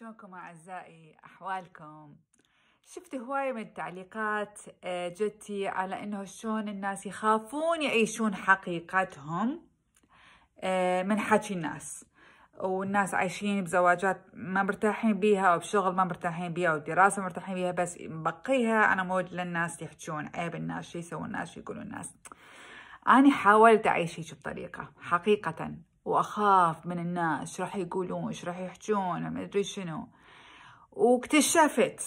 شلونكم أعزائي أحوالكم شفت هواية من التعليقات آه، جتي على إنه شلون الناس يخافون يعيشون حقيقتهم آه، من حكي الناس والناس عايشين بزواجات ما مرتاحين بيها وبشغل ما مرتاحين بيها ودراسة ما مرتاحين بيها بس مبقيها أنا مود للناس يحجون عيب الناس شو يسوون الناس شو يقولون الناس أنا حاولت أعيش هيك بطريقة حقيقة واخاف من الناس شو راح يقولون ايش راح يحجون ما ادري شنو واكتشفت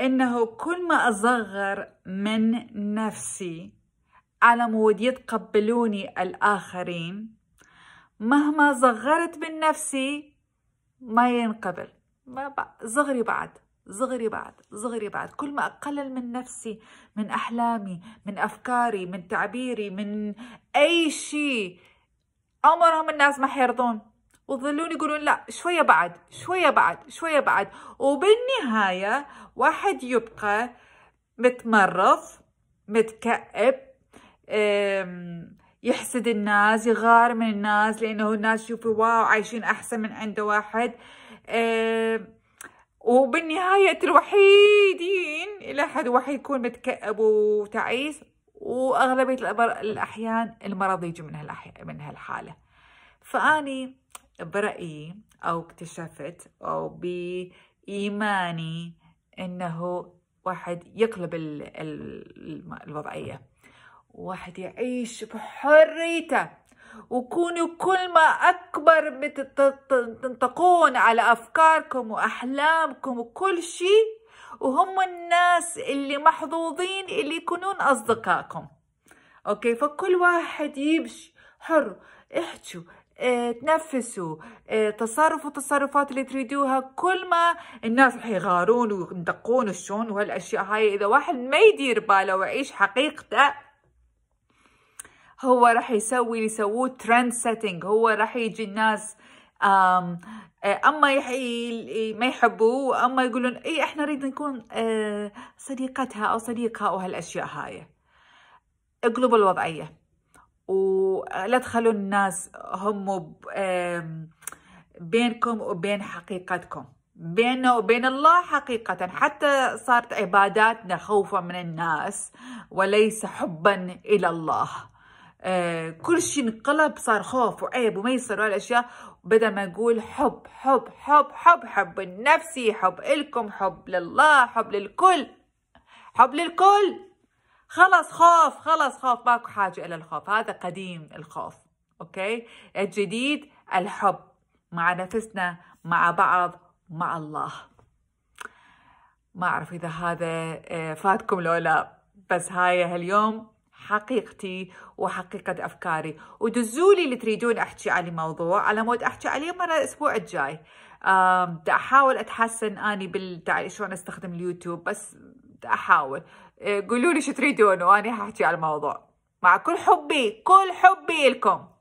انه كل ما اصغر من نفسي على مود يتقبلوني الاخرين مهما صغرت من نفسي ما ينقبل ما صغري بعد صغري بعد صغري بعد كل ما أقلل من نفسي من أحلامي من أفكاري من تعبيري من أي شيء عمرهم الناس ما حيرضون وظلون يقولون لا شوية بعد شوية بعد شوية بعد وبالنهاية واحد يبقى متمرض متكئب يحسد الناس يغار من الناس لأنه الناس يشوفوا واو عايشين أحسن من عنده واحد وبالنهاية الوحيدين إلى حد واحد يكون متكئب وتعيس واغلبيه الاحيان المرض يجي من من هالحاله فاني برايي او اكتشفت او بايماني انه واحد يقلب الوضعيه واحد يعيش بحريته وكونوا كل ما أكبر تنطقون على أفكاركم وأحلامكم وكل شيء وهم الناس اللي محظوظين اللي يكونون أصدقائكم أوكي فكل واحد يمشي حر احجوا اه تنفسوا اه تصرفوا التصرفات اللي تريدوها كل ما الناس رح يغارون ويندقون الشون وهالاشياء هاي اذا واحد ما يدير باله ويعيش حقيقته هو راح يسوي اللي يسووه ترند سيتنج هو راح يجي الناس آه آه، اما ما يحبوا اما يقولون اي احنا نريد نكون آه، صديقتها او صديقها او هالاشياء هاي اقلبوا الوضعيه ولا آه، تخلوا الناس هم بينكم وبين حقيقتكم بيننا وبين الله حقيقة حتى صارت عباداتنا خوفا من الناس وليس حبا إلى الله آه، كل شيء انقلب صار خوف وعيب وميسر وهالاشياء بدا ما اقول حب حب حب حب حب النفسي حب الكم حب لله حب للكل حب للكل خلص خوف خلص خوف ماكو حاجة إلى الخوف هذا قديم الخوف أوكي الجديد الحب مع نفسنا مع بعض مع الله ما أعرف إذا هذا آه، فاتكم لو لا بس هاي هاليوم حقيقتي وحقيقة أفكاري ودزولي اللي تريدون أحكي عليه موضوع على مود أحكي عليه مرة الأسبوع الجاي بدي أحاول أتحسن أني بال شلون أستخدم اليوتيوب بس بدي أحاول آه، قولوا لي شو تريدون وأنا أحكي على الموضوع مع كل حبي كل حبي لكم